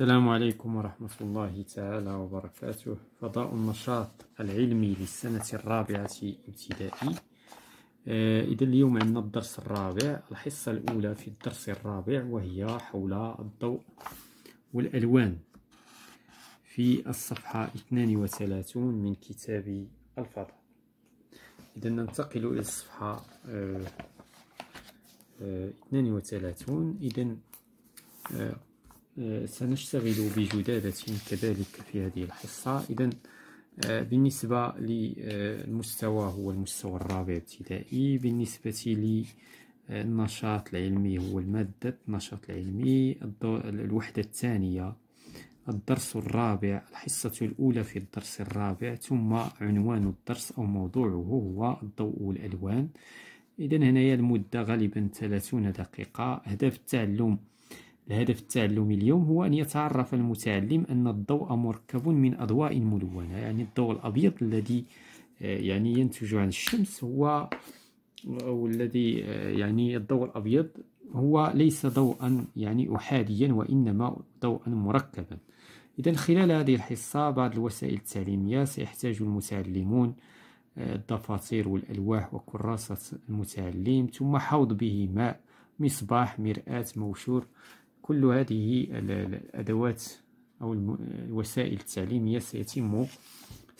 السلام عليكم ورحمة الله تعالى وبركاته فضاء النشاط العلمي للسنة الرابعة ابتدائي آه، إذا اليوم عندنا الدرس الرابع الحصة الأولى في الدرس الرابع وهي حول الضوء والألوان في الصفحة 32 من كتاب الفضاء إذا ننتقل إلى الصفحة 32 آه، آه، إذا آه، سنشتغل بجدادة كذلك في هذه الحصة إذا آه، بالنسبة للمستوى آه، هو المستوى الرابع ابتدائي بالنسبة للنشاط العلمي هو المادة النشاط العلمي الوحدة الثانية الدرس الرابع الحصة الأولى في الدرس الرابع ثم عنوان الدرس أو موضوعه هو الضوء والألوان إذا هنايا المدة غالبا 30 دقيقة هدف التعلم الهدف التعلمي اليوم هو أن يتعرف المتعلم أن الضوء مركب من أضواء ملونة يعني الضوء الأبيض الذي آه، يعني ينتج عن الشمس هو أو الذي آه، يعني الضوء الأبيض هو ليس ضوءا يعني أحاديا وإنما ضوءا مركبا إذا خلال هذه الحصة بعض الوسائل التعليمية سيحتاج المتعلمون آه، الدفاتر والألواح وكراسة المتعلم ثم حوض به ماء مصباح مرآة موشور كل هذه الأدوات أو الوسائل التعليمية سيتم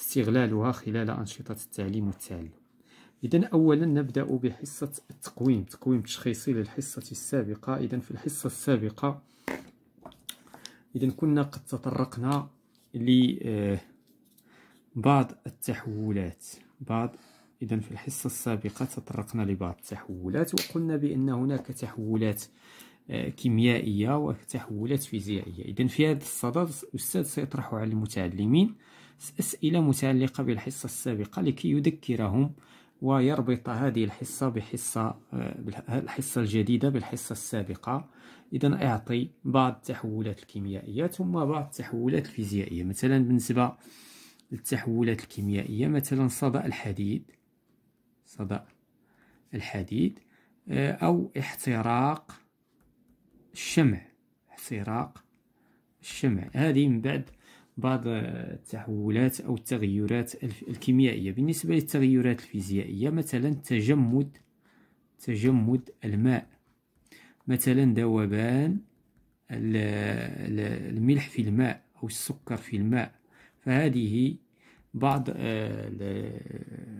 استغلالها خلال أنشطة التعليم والتعلم إذا أولا نبدأ بحصة التقويم تقويم تشخيصي للحصة السابقة إذا في الحصة السابقة إذا كنا قد تطرقنا لبعض آه، التحولات بعض إذا في الحصة السابقة تطرقنا لبعض التحولات وقلنا بأن هناك تحولات آه، كيميائية وتحولات فيزيائية إذا في هذا الصدد الأستاذ سيطرح على المتعلمين أسئلة متعلقة بالحصة السابقة لكي يذكرهم ويربط هذه الحصة بحصة آه، الحصة الجديدة بالحصة السابقة إذا أعطي بعض التحولات الكيميائية ثم بعض التحولات الفيزيائية مثلا بالنسبة للتحولات الكيميائية مثلا صدأ الحديد صدأ الحديد آه، أو احتراق الشمع احتراق الشمع هذه من بعد بعض التحولات أو التغيرات الكيميائية بالنسبة للتغيرات الفيزيائية مثلا تجمد تجمد الماء مثلا ذوبان الملح في الماء أو السكر في الماء فهذه بعض آه،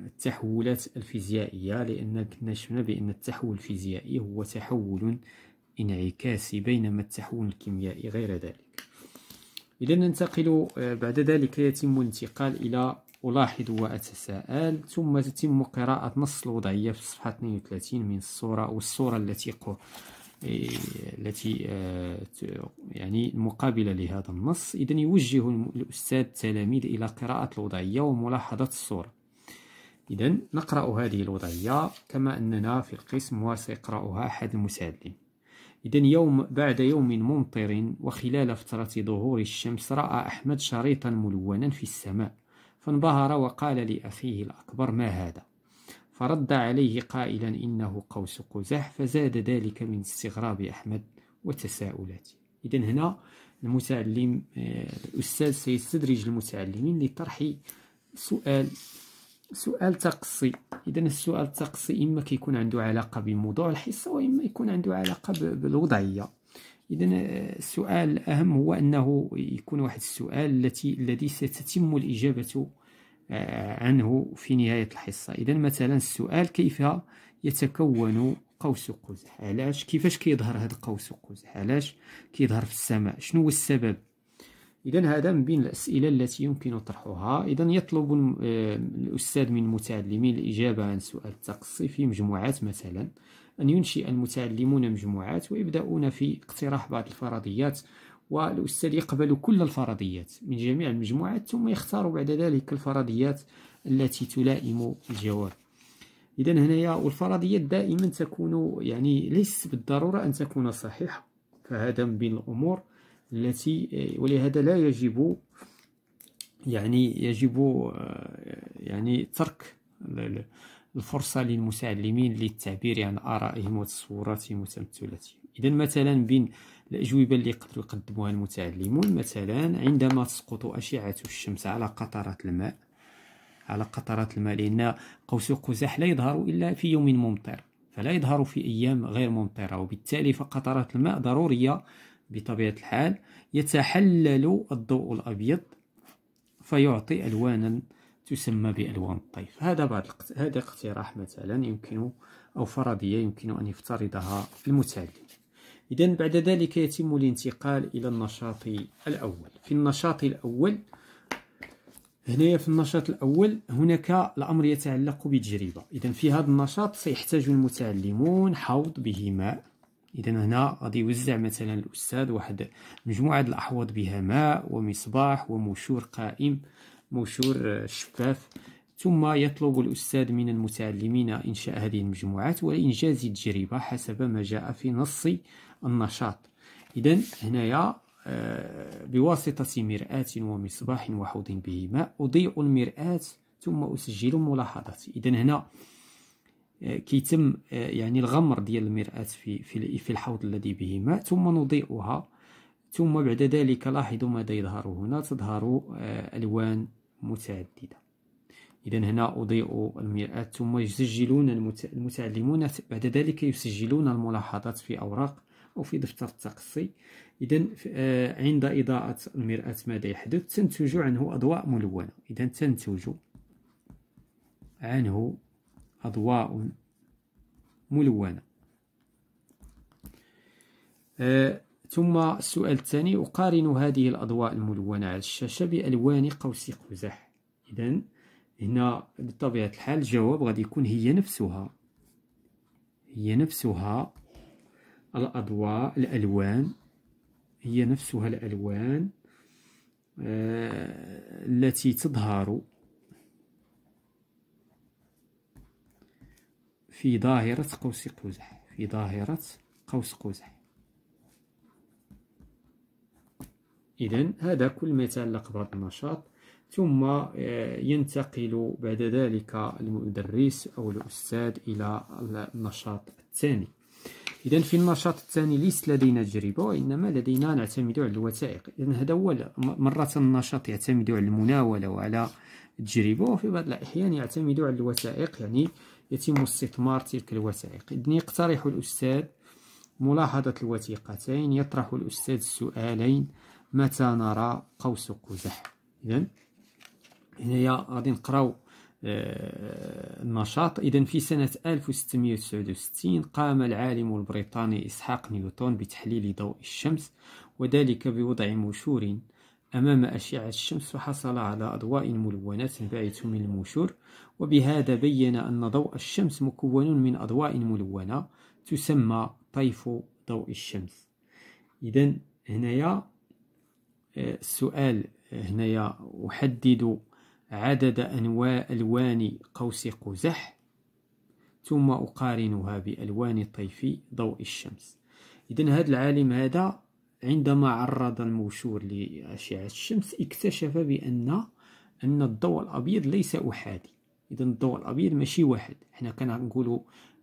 التحولات الفيزيائية لأن كنا شفنا بأن التحول الفيزيائي هو تحول انعكاسي بينما التحول الكيميائي غير ذلك إذا ننتقل آه، بعد ذلك يتم الانتقال إلى ألاحظ وأتساءل ثم تتم قراءة نص الوضعية في الصفحه 32 من الصورة والصورة التي آه، التي آه، يعني مقابلة لهذا النص إذا يوجه الأستاذ التلاميذ إلى قراءة الوضعية وملاحظة الصورة إذا نقرأ هذه الوضعية كما أننا في القسم وسيقرأها أحد المساعدين إذا يوم بعد يوم ممطر وخلال فترة ظهور الشمس رأى أحمد شريطا ملونا في السماء فانبهر وقال لأخيه الأكبر ما هذا فرد عليه قائلا إنه قوس قزح فزاد ذلك من استغراب أحمد وتساؤلاته إذا هنا المتعلم آه، الأستاذ سيستدرج المتعلمين لطرح سؤال سؤال تقصي اذا السؤال التقصي اما كيكون عنده علاقه بموضوع الحصه واما يكون عنده علاقه بالوضعيه اذا آه، السؤال الاهم هو انه يكون واحد السؤال التي الذي ستتم الاجابه آه، عنه في نهايه الحصه اذا مثلا السؤال كيف يتكون قوس قزح علاش كيفاش كيظهر هذا القوس قزح علاش كيظهر في السماء شنو هو السبب إذا هذا من بين الأسئلة التي يمكن طرحها إذا يطلب آه، الأستاذ من المتعلمين الإجابة عن سؤال التقصي في مجموعات مثلا أن ينشئ المتعلمون مجموعات ويبدأون في اقتراح بعض الفرضيات والأستاذ يقبل كل الفرضيات من جميع المجموعات ثم يختار بعد ذلك الفرضيات التي تلائم الجواب إذا هنايا والفرضيات دائما تكون يعني ليس بالضرورة أن تكون صحيحة فهذا من بين الأمور التي آه، ولهذا لا يجب يعني يجب آه، يعني ترك الفرصة للمتعلمين للتعبير عن آرائهم وتصوراتهم وتمثلاتهم إذا مثلا بين الأجوبة اللي يقدروا يقدموها المتعلمون مثلا عندما تسقط أشعة الشمس على قطرات الماء على قطرات الماء لأن قوس قزح لا يظهر إلا في يوم ممطر فلا يظهر في أيام غير ممطرة وبالتالي فقطرات الماء ضرورية بطبيعة الحال يتحلل الضوء الأبيض فيعطي ألوانا تسمى بألوان الطيف هذا بعض هذا اقتراح مثلا يمكن أو فرضية يمكن أن يفترضها المتعلم إذا بعد ذلك يتم الانتقال إلى النشاط الأول في النشاط الأول هنايا في النشاط الأول هناك الأمر يتعلق بتجربة إذا في هذا النشاط سيحتاج المتعلمون حوض به ماء اذا هنا غادي يوزع مثلا الاستاذ واحد مجموعه الاحواض بها ماء ومصباح ومشور قائم موشور آه، شفاف ثم يطلب الاستاذ من المتعلمين انشاء هذه المجموعات وانجاز التجربه حسب ما جاء في نص النشاط اذا هنايا آه، بواسطة مرآة ومصباح وحوض به ماء أضيء المرآة ثم أسجل ملاحظاتي إذا هنا كيتم آه، يعني الغمر ديال المرآة في في في الحوض الذي به ماء ثم نضيئها ثم بعد ذلك لاحظوا ماذا يظهر هنا تظهر آه، ألوان متعددة إذا هنا أضيء المرآة ثم يسجلون المتعلمون بعد ذلك يسجلون الملاحظات في أوراق أو في دفتر التقصي إذا آه، عند إضاءة المرآة ماذا يحدث تنتج عنه أضواء ملونة إذا تنتج عنه أضواء ملونة أه ثم السؤال الثاني أقارن هذه الأضواء الملونة على الشاشة بألوان قوس قزح إذا هنا بطبيعة الحال الجواب غادي يكون هي نفسها هي نفسها الأضواء الألوان هي نفسها الألوان آه، التي تظهر في ظاهرة قوس قزح في ظاهرة قوس قزح إذا هذا كل ما يتعلق بهذا النشاط ثم آه، ينتقل بعد ذلك المدرس أو الأستاذ إلى النشاط الثاني إذا في النشاط الثاني ليس لدينا تجربة وإنما لدينا نعتمد على الوثائق إذا هذا هو مرة النشاط يعتمد على المناولة وعلى التجربة وفي بعض الأحيان يعتمد على الوثائق يعني يتم استثمار تلك الوثائق إذن يقترح الأستاذ ملاحظة الوثيقتين يطرح الأستاذ السؤالين متى نرى قوس قزح إذن هنايا غادي نقراو آه، النشاط إذا في سنة 1669 قام العالم البريطاني إسحاق نيوتن بتحليل ضوء الشمس وذلك بوضع مشور أمام أشعة الشمس فحصل على أضواء ملونة تنبعث من المشور وبهذا بين أن ضوء الشمس مكون من أضواء ملونة تسمى طيف ضوء الشمس إذا هنايا السؤال آه، آه، هنايا أحدد عدد أنواع ألوان قوس قزح ثم أقارنها بألوان طيف ضوء الشمس إذا هذا العالم هذا عندما عرض الموشور لأشعة الشمس اكتشف بأن أن الضوء الأبيض ليس أحادي إذا الضوء الأبيض ماشي واحد حنا كنقولوا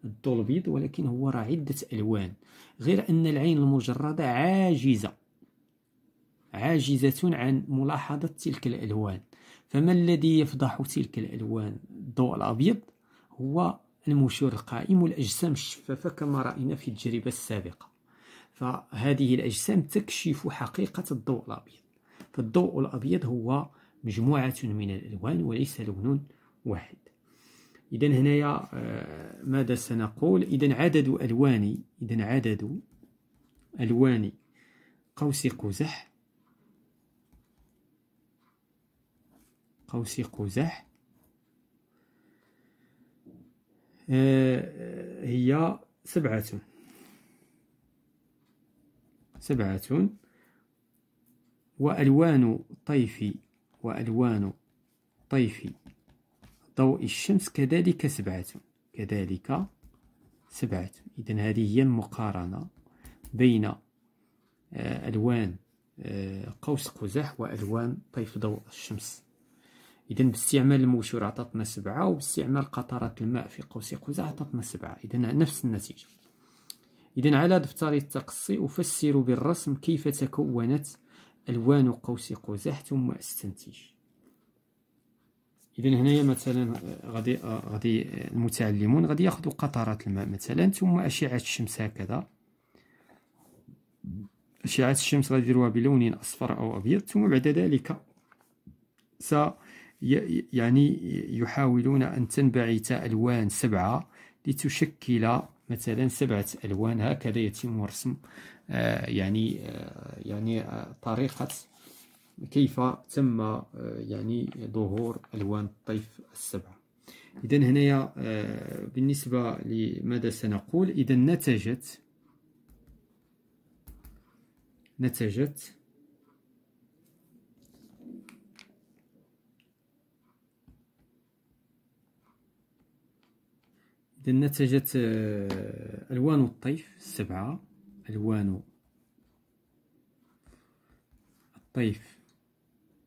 الضوء الأبيض ولكن هو راه عدة ألوان غير أن العين المجردة عاجزة عاجزة عن ملاحظة تلك الألوان فما الذي يفضح تلك الألوان الضوء الأبيض هو المشور القائم والأجسام الشفافة كما رأينا في التجربة السابقة فهذه الأجسام تكشف حقيقة الضوء الأبيض فالضوء الأبيض هو مجموعة من الألوان وليس لون واحد إذا هنايا آه، ماذا سنقول إذا عدد ألوان إذا عدد ألوان قوس قزح قوس قزح آه، هي سبعة سبعة وألوان طيف وألوان طيف ضوء الشمس كذلك سبعة كذلك سبعة إذا هذه هي المقارنة بين آه، ألوان آه، قوس قزح وألوان طيف ضوء الشمس إذا باستعمال الموشور عطاتنا سبعة وباستعمال قطرات الماء في قوس قزح عطاتنا سبعة إذا نفس النتيجة إذا على دفتر التقصي أفسر بالرسم كيف تكونت ألوان قوس قزح ثم أستنتج إذا هنايا مثلا غادي غادي المتعلمون غادي ياخذوا قطرات الماء مثلا ثم أشعة الشمس هكذا أشعة الشمس غادي يديروها بلون أصفر أو أبيض ثم بعد ذلك س يعني يحاولون أن تنبعث ألوان سبعة لتشكل مثلا سبعة ألوان هكذا يتم رسم آه، يعني آه، يعني آه، طريقة كيف تم يعني ظهور ألوان الطيف السبعة إذا هنايا بالنسبة لماذا سنقول إذا نتجت نتجت إذن نتجت آه، ألوان الطيف سبعة ألوان الطيف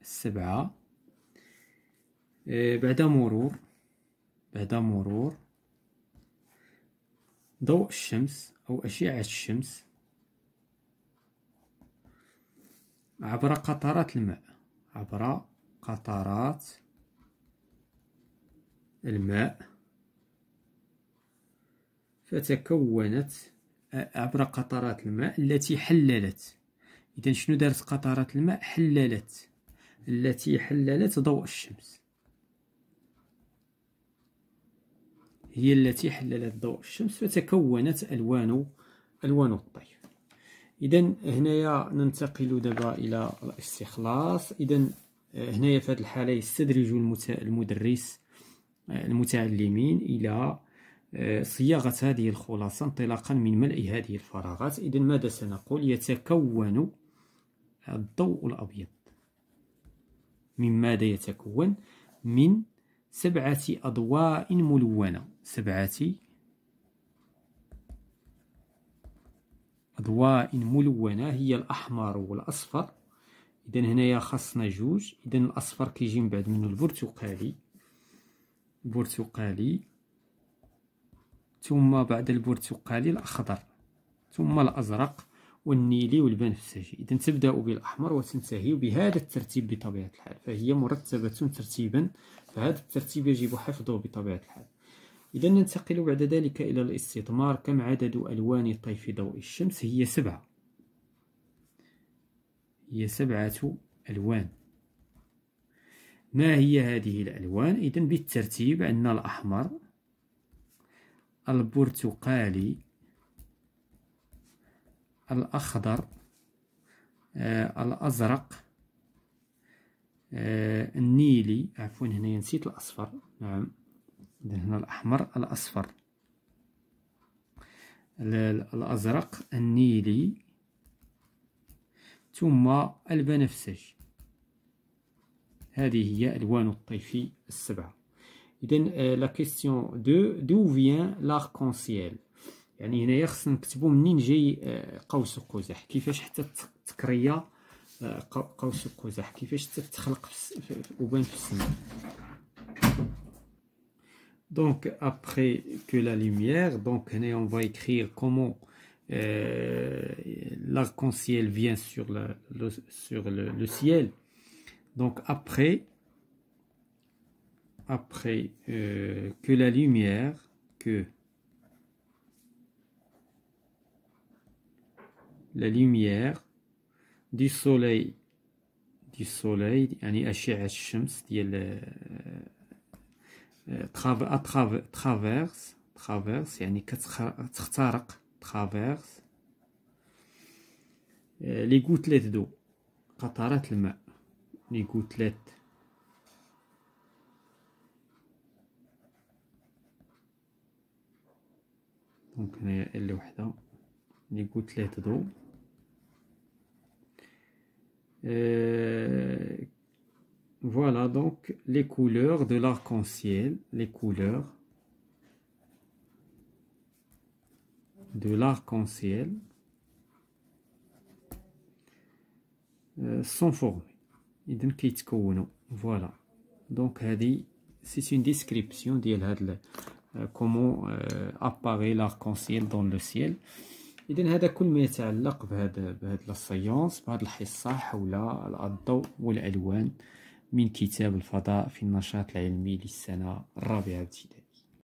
السبعة آه، بعد مرور بعد مرور ضوء الشمس أو أشعة الشمس عبر قطرات الماء عبر قطرات الماء فتكونت عبر قطرات الماء التي حللت إذا شنو دارت قطرات الماء حللت التي حللت ضوء الشمس هي التي حللت ضوء الشمس فتكونت ألوان ألوان الطيف إذا هنايا ننتقل دابا إلى الاستخلاص إذا هنايا في هذه الحالة يستدرج المدرس المتعلمين إلى صياغة هذه الخلاصة انطلاقا من ملء هذه الفراغات إذا ماذا سنقول يتكون الضوء الأبيض من ماذا يتكون من سبعة أضواء ملونة سبعة أضواء ملونة هي الأحمر والأصفر إذا هنايا خاصنا جوج إذا الأصفر كيجي من بعد منه البرتقالي البرتقالي ثم بعد البرتقالي الأخضر ثم الأزرق والنيلي والبنفسجي إذا تبدأ بالأحمر وتنتهي بهذا الترتيب بطبيعة الحال فهي مرتبة ترتيبا فهذا الترتيب يجب حفظه بطبيعة الحال إذا ننتقل بعد ذلك إلى الاستثمار كم عدد ألوان طيف ضوء الشمس هي سبعة هي سبعة ألوان ما هي هذه الألوان إذا بالترتيب عندنا الأحمر البرتقالي الأخضر آه الأزرق آه النيلي عفوا هنا نسيت الأصفر نعم هنا الأحمر الأصفر الأزرق النيلي ثم البنفسج هذه هي ألوان الطيف السبعة Euh, la question de d'où vient l'arc-en-ciel يعني هنايا Donc, après que la lumière, donc, on va écrire comment l'arc-en-ciel vient sur, le, ciel. Donc, après après euh, que la lumière que la lumière du soleil du soleil euh, euh, traverse traverse traverse les gouttelettes d'eau les gouttelettes les هنايا d'eau euh, voilà donc les couleurs de l'arc-en-ciel, les couleurs de l'arc-en-ciel euh, sont formées. Voilà. Donc, c'est une description de كومو اباغي لاركونسيل دون لو سيل اذا هذا كل ما يتعلق بهذا بهذا السيونس بهذا الحصه حول الضوء والالوان من كتاب الفضاء في النشاط العلمي للسنه الرابعه ابتدائي